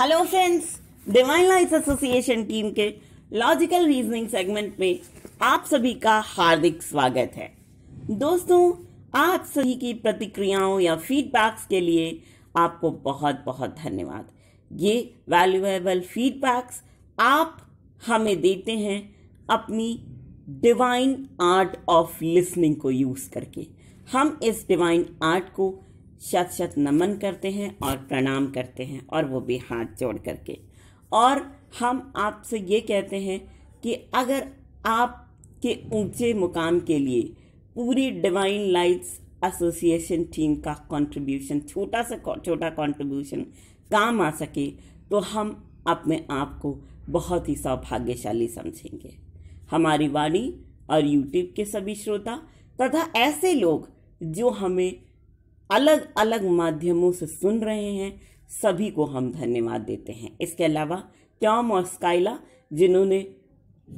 Hello friends divine life association team के logical reasoning segment में आप सभी का हार्दिक स्वागत है दोस्तों आप सभी की प्रतिक्रियाओं या फीडबैक्स के लिए आपको बहुत बहुत धन्यवाद ये वैल्यूएबल फीडबैक्स आप हमें देते हैं अपनी डिवाइन आर्ट ऑफ लिसनिंग को यूज़ करके हम इस डिवाइन आर्ट को शत शत नमन करते हैं और प्रणाम करते हैं और वो भी हाथ जोड़ करके और हम आपसे ये कहते हैं कि अगर आपके ऊंचे मुकाम के लिए पूरी डिवाइन लाइट्स एसोसिएशन टीम का कंट्रीब्यूशन छोटा सा छोटा कंट्रीब्यूशन काम आ सके तो हम अपने आप को बहुत ही सौभाग्यशाली समझेंगे हमारी वाणी और यूट्यूब के सभी श्रोता तथा ऐसे लोग जो हमें अलग अलग माध्यमों से सुन रहे हैं सभी को हम धन्यवाद देते हैं इसके अलावा टॉम और स्काइला जिन्होंने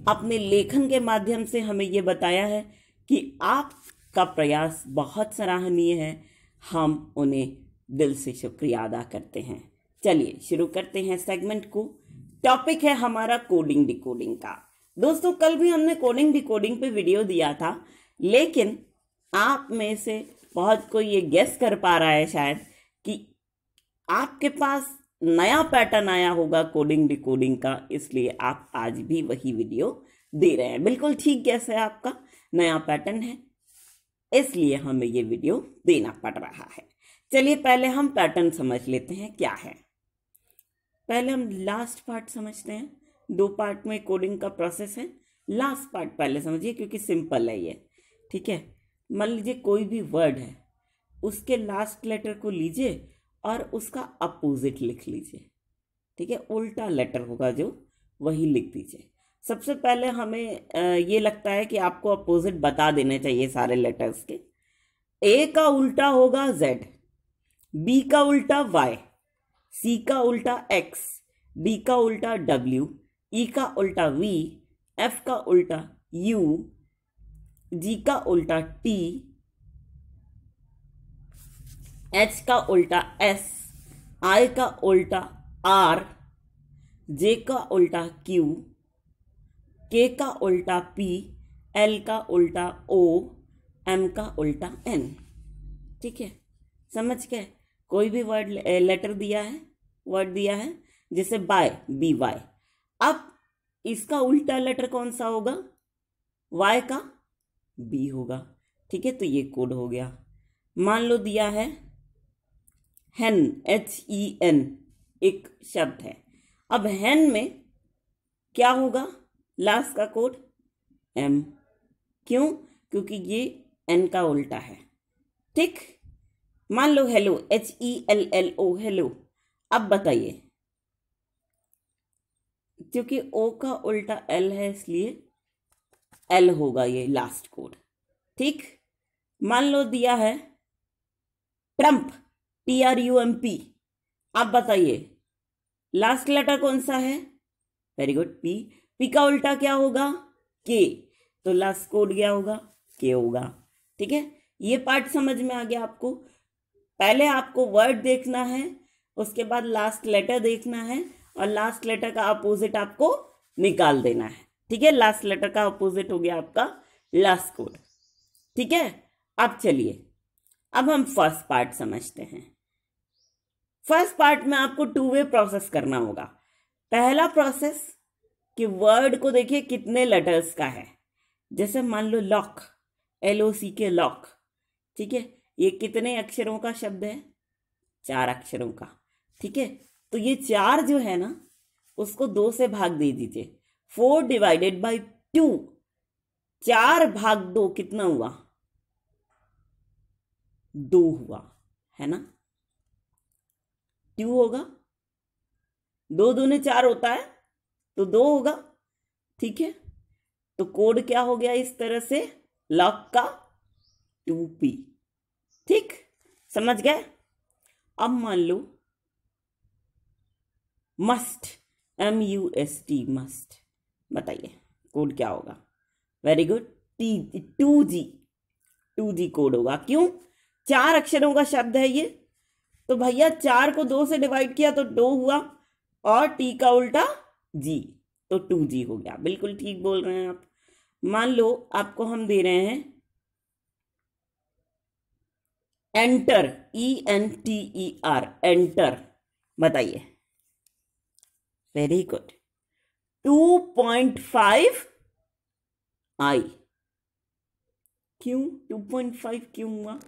अपने लेखन के माध्यम से हमें ये बताया है कि आपका प्रयास बहुत सराहनीय है हम उन्हें दिल से शुक्रिया अदा करते हैं चलिए शुरू करते हैं सेगमेंट को टॉपिक है हमारा कोडिंग डिकोडिंग का दोस्तों कल भी हमने कोडिंग डिकोडिंग पे वीडियो दिया था लेकिन आप में से बहुत कोई ये गेस कर पा रहा है शायद कि आपके पास नया पैटर्न आया होगा कोडिंग डिकोडिंग का इसलिए आप आज भी वही वीडियो दे रहे हैं बिल्कुल ठीक गैस है आपका नया पैटर्न है इसलिए हमें ये वीडियो देना पड़ रहा है चलिए पहले हम पैटर्न समझ लेते हैं क्या है पहले हम लास्ट पार्ट समझते हैं दो पार्ट में कोडिंग का प्रोसेस है लास्ट पार्ट पहले समझिए क्योंकि सिंपल है ये ठीक है मान लीजिए कोई भी वर्ड है उसके लास्ट लेटर को लीजिए और उसका अपोजिट लिख लीजिए ठीक है उल्टा लेटर होगा जो वही लिख दीजिए सबसे पहले हमें ये लगता है कि आपको अपोजिट बता देने चाहिए सारे लेटर्स के ए का उल्टा होगा जेड बी का उल्टा वाई सी का उल्टा एक्स डी का उल्टा डब्ल्यू ई e का उल्टा वी एफ का उल्टा यू जी का उल्टा टी एच का उल्टा एस आई का उल्टा आर जे का उल्टा क्यू के का उल्टा पी एल का उल्टा ओ एम का उल्टा एन ठीक है समझ के कोई भी वर्ड लेटर दिया है वर्ड दिया है जैसे बाय बी वाई अब इसका उल्टा लेटर कौन सा होगा वाई का बी होगा ठीक है तो ये कोड हो गया मान लो दिया है हैन एच ई एन एक शब्द है अब हैन में क्या होगा लास्ट का कोड एम क्यों क्योंकि ये एन का उल्टा है ठीक मान लो hello H E L L O hello अब बताइए क्योंकि ओ का उल्टा एल है इसलिए एल होगा ये लास्ट कोड ठीक मान लो दिया है Trump T R U M P आप बताइए लास्ट लेटर कौन सा है वेरी गुड पी पी का उल्टा क्या होगा के तो लास्ट कोड क्या होगा के होगा ठीक है ये पार्ट समझ में आ गया आपको पहले आपको वर्ड देखना है उसके बाद लास्ट लेटर देखना है और लास्ट लेटर का अपोजिट आपको निकाल देना है ठीक है लास्ट लेटर का अपोजिट हो गया आपका लास्ट कोड ठीक है अब चलिए अब हम फर्स्ट पार्ट समझते हैं फर्स्ट पार्ट में आपको टू वे प्रोसेस करना होगा पहला प्रोसेस कि वर्ड को देखिए कितने लेटर्स का है जैसे मान लो लॉक एल ओ सी के लॉक ठीक है ये कितने अक्षरों का शब्द है चार अक्षरों का ठीक है तो ये चार जो है ना उसको दो से भाग दे दीजिए फोर डिवाइडेड बाई टू चार भाग दो कितना हुआ दो हुआ है ना टू होगा दो दूने चार होता है तो दो होगा ठीक है तो कोड क्या हो गया इस तरह से लॉक का टू पी ठीक समझ गए अब मान लो must M U S T must बताइए कोड क्या होगा very good T two G two G code होगा क्यों चार अक्षरों का शब्द है ये तो भैया चार को दो से डिवाइड किया तो दो हुआ और टी का उल्टा जी तो टू जी हो गया बिल्कुल ठीक बोल रहे हैं आप मान लो आपको हम दे रहे हैं enter E N T E R enter बताइए very good two point five I क्यों टू पॉइंट फाइव क्यों हुआ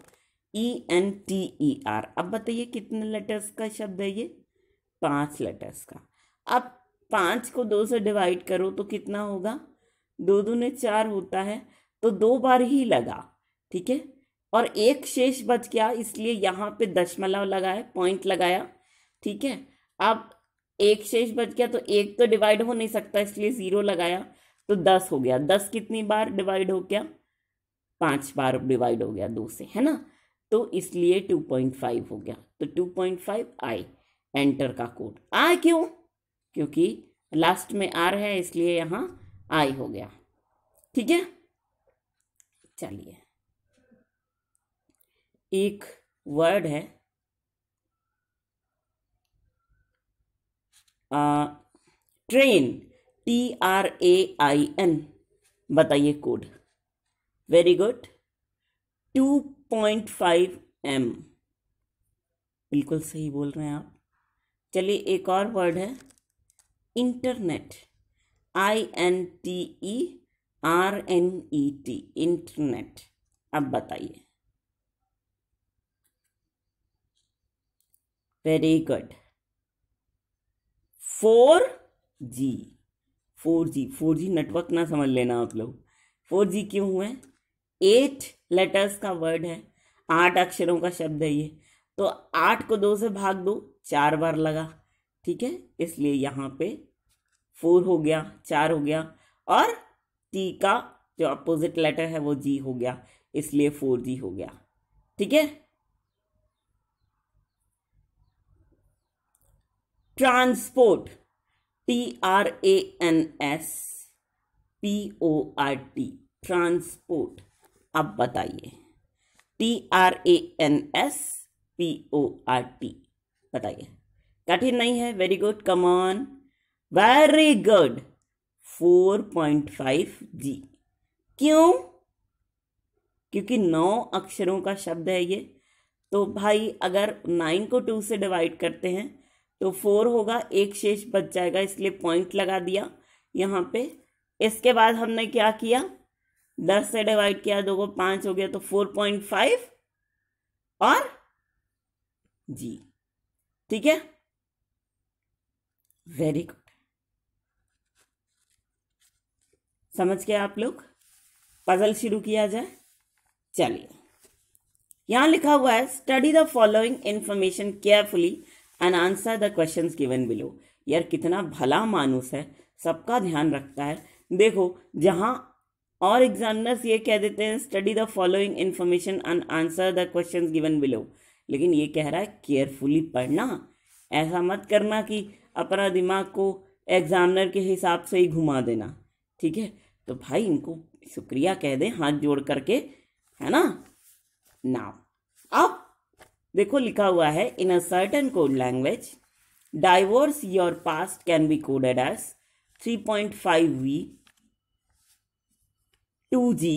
E N T E R अब बताइए कितने लेटर्स का शब्द है ये पांच लेटर्स का अब पांच को दो से डिवाइड करो तो कितना होगा दो दो ने चार होता है तो दो बार ही लगा ठीक है और एक शेष बच गया इसलिए यहाँ पे दशमलव लगाया पॉइंट लगाया ठीक है अब एक शेष बच गया तो एक तो डिवाइड हो नहीं सकता इसलिए ज़ीरो लगाया तो दस हो गया दस कितनी बार डिवाइड हो गया पांच बार डिवाइड हो गया दो से है ना तो इसलिए टू पॉइंट फाइव हो गया तो two point five I enter का कोड आई क्यों क्योंकि लास्ट में आर है इसलिए यहां आई हो गया ठीक है चलिए एक वर्ड है train T R A I N बताइए code very good two point five M बिल्कुल सही बोल रहे हैं आप चलिए एक और वर्ड है internet I N T E R N E T internet अब बताइए very good four G four G four G network ना समझ लेना आप लोग फोर जी क्यों हुए एट लेटर्स का वर्ड है आठ अक्षरों का शब्द है ये तो आठ को दो से भाग दो चार बार लगा ठीक है इसलिए यहाँ पे फोर हो गया चार हो गया और टी का जो अपोजिट लेटर है वो जी हो गया इसलिए फोर जी हो गया ठीक है transport T R A N S P O R T transport अब बताइए T R A N S P O R T बताइए कठिन नहीं है very good come on very good four point five G क्यों क्योंकि नौ अक्षरों का शब्द है ये तो भाई अगर नाइन को टू से डिवाइड करते हैं तो फोर होगा एक शेष बच जाएगा इसलिए पॉइंट लगा दिया यहाँ पे इसके बाद हमने क्या किया दस से डिवाइड किया दो को हो गया तो फोर पॉइंट फाइव और जी ठीक है वेरी गुड समझ के आप लोग पजल शुरू किया जाए चलिए यहां लिखा हुआ है study the following information carefully and answer the question given below यार कितना भला मानुस है सबका ध्यान रखता है देखो जहाँ और एग्जामिनर्स ये कह देते हैं study the following information and answer the question given below लेकिन ये कह रहा है केयरफुली पढ़ना ऐसा मत करना कि अपना दिमाग को एग्जामिनर के हिसाब से ही घुमा देना ठीक है तो भाई इनको शुक्रिया कह दें हाथ जोड़ करके है ना नाउ अब देखो लिखा हुआ है in a certain code language divorce your past can be coded as three point five V two G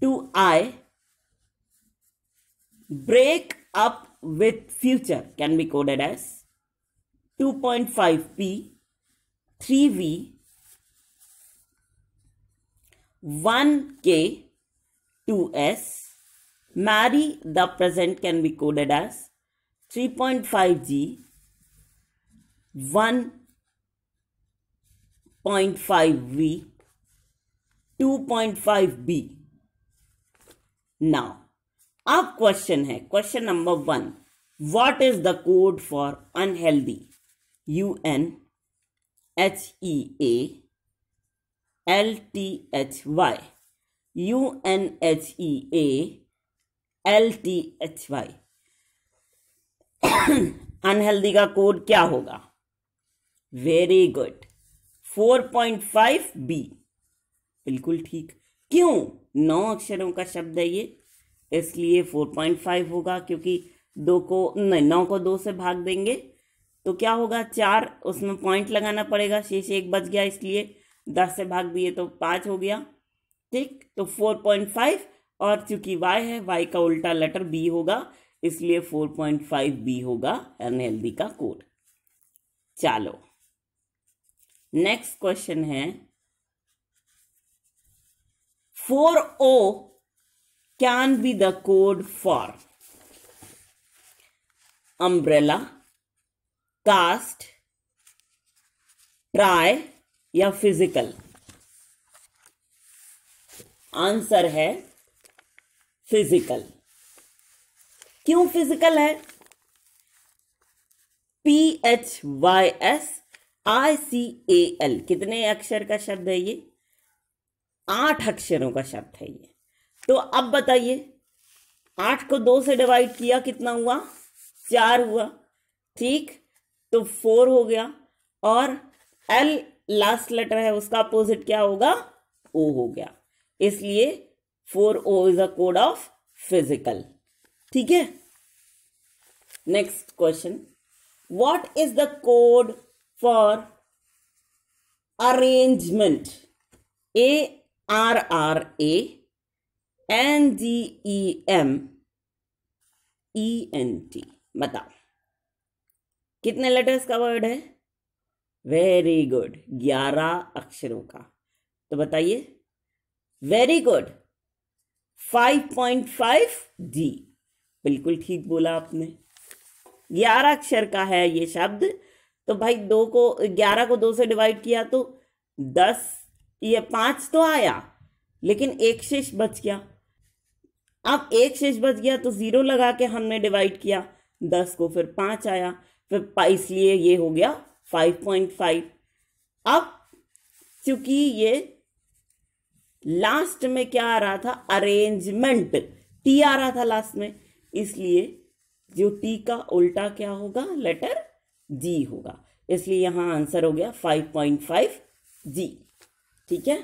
two I break up with future can be coded as two point five P three V one K two S marry the present can be coded as 3.5G 1.5V 2.5B now our question hai question number 1 what is the code for unhealthy U N H E A L T H Y U N H E A L T H Y unhealthy का code क्या होगा very good 4.5 B बिल्कुल ठीक क्यों नौ अक्षरों का शब्द है ये इसलिए 4.5 होगा क्योंकि दो को नहीं नौ को दो से भाग देंगे तो क्या होगा चार उसमें पॉइंट लगाना पड़ेगा शेष एक बच गया इसलिए दस से भाग दिए तो पाँच हो गया ठीक तो फोर पॉइंट फाइव और चूंकि y है y का उल्टा लेटर b होगा इसलिए 4.5 b होगा अनहेल्दी का कोड चलो नेक्स्ट क्वेश्चन है 4o can be the code for umbrella cast try या फिजिकल आंसर है फिजिकल क्यों फिजिकल है P H Y S I C A L कितने अक्षर का शब्द है ये आठ अक्षरों का शब्द है ये तो अब बताइए आठ को दो से डिवाइड किया कितना हुआ चार हुआ ठीक तो फोर हो गया और एल लास्ट लेटर है उसका अपोजिट क्या होगा ओ हो गया इसलिए four O is a code of physical ठीक है next question what is the code for arrangement A R R A N G E M E N T बताओ कितने लेटर्स का वर्ड है वेरी गुड ग्यारह अक्षरों का तो बताइए very good five point five G बिल्कुल ठीक बोला आपने ग्यारह अक्षर का है ये शब्द तो भाई दो को ग्यारह को दो से डिवाइड किया तो दस ये पांच तो आया लेकिन एक शेष बच गया अब एक शेष बच गया तो ज़ीरो लगा के हमने डिवाइड किया दस को फिर पांच आया फिर इसलिए ये हो गया फाइव पॉइंट फाइव अब चूंकि ये लास्ट में क्या आ रहा था अरेंजमेंट टी आ रहा था लास्ट में इसलिए जो टी का उल्टा क्या होगा लेटर जी होगा इसलिए यहां आंसर हो गया 5.5 जी ठीक है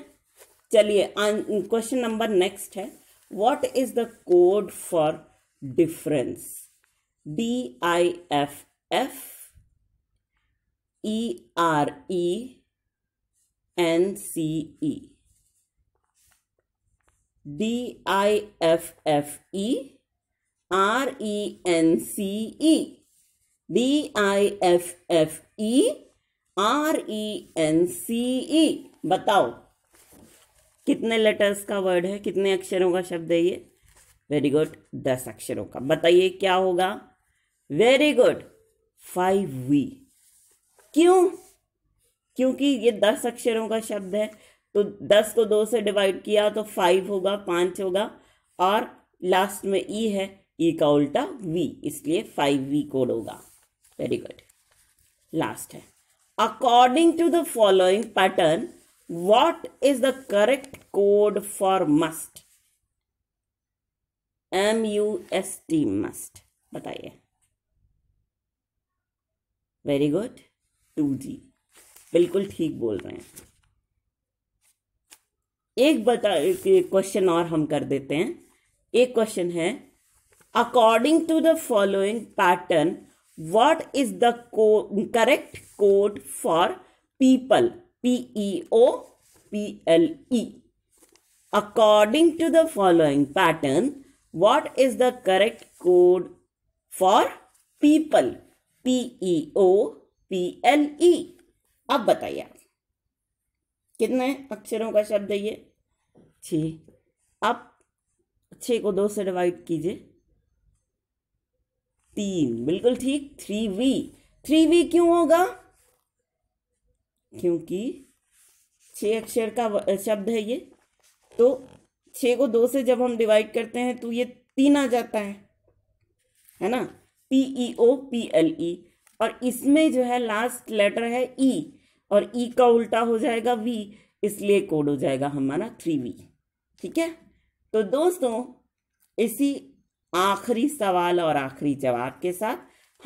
चलिए क्वेश्चन नंबर नेक्स्ट है what is the code for difference D I F F E R E N C E D I F F E R E N C E D I F F E R E N C E बताओ कितने letters का word है कितने अक्षरों का शब्द है ये वेरी गुड दस अक्षरों का बताइए क्या होगा वेरी गुड फाइव वी क्यों क्योंकि ये दस अक्षरों का शब्द है तो दस को दो से डिवाइड किया तो फाइव होगा पाँच होगा और लास्ट में ई e है ई e का उल्टा वी इसलिए फाइव वी कोड होगा वेरी गुड लास्ट है according to the following pattern what is the correct code for must M U S T must बताइए वेरी गुड टू जी बिल्कुल ठीक बोल रहे हैं एक बता क्वेश्चन और हम कर देते हैं एक क्वेश्चन है according to the following pattern what is the को correct code for people P E O P L E according to the following pattern what is the correct code for people P E O P L E अब बताइए कितने अक्षरों का शब्द है ये छ अब छः को दो से डिवाइड कीजिए तीन बिल्कुल ठीक थ्री वी थ्री वी क्यों होगा क्योंकि छः अक्षर का शब्द है ये तो छः को दो से जब हम डिवाइड करते हैं तो ये तीन आ जाता है है ना P E O P L E और इसमें जो है लास्ट लेटर है ई e. और ई e का उल्टा हो जाएगा वी इसलिए कोड हो जाएगा हमारा थ्री वी ठीक है तो दोस्तों इसी आखिरी सवाल और आखिरी जवाब के साथ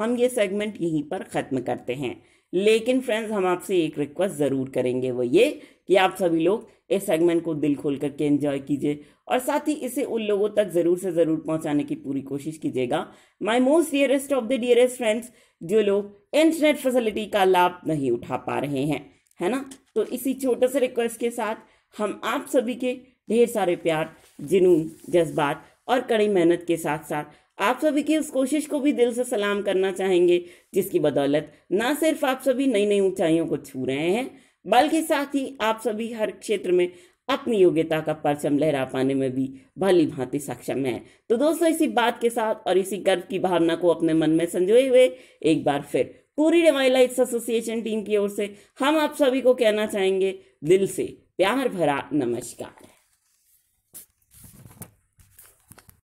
हम ये सेगमेंट यहीं पर ख़त्म करते हैं लेकिन फ्रेंड्स हम आपसे एक रिक्वेस्ट ज़रूर करेंगे वो ये कि आप सभी लोग इस सेगमेंट को दिल खोल करके एंजॉय कीजिए और साथ ही इसे उन लोगों तक ज़रूर से ज़रूर पहुंचाने की पूरी कोशिश कीजिएगा my most dearest of the dearest friends जो लोग इंटरनेट फैसिलिटी का लाभ नहीं उठा पा रहे हैं है ना तो इसी छोटे से रिक्वेस्ट के साथ हम आप सभी के ढेर सारे प्यार जुनून जज्बात और कड़ी मेहनत के साथ साथ आप सभी की उस कोशिश को भी दिल से सलाम करना चाहेंगे जिसकी बदौलत ना सिर्फ आप सभी नई नई ऊंचाइयों को छू रहे हैं बल्कि साथ ही आप सभी हर क्षेत्र में अपनी योग्यता का परचम लहरा पाने में भी भली भांति सक्षम है तो दोस्तों इसी बात के साथ और इसी गर्व की भावना को अपने मन में संजोए हुए एक बार फिर पूरी रेवाइला लाइट्स एसोसिएशन टीम की ओर से हम आप सभी को कहना चाहेंगे दिल से प्यार भरा नमस्कार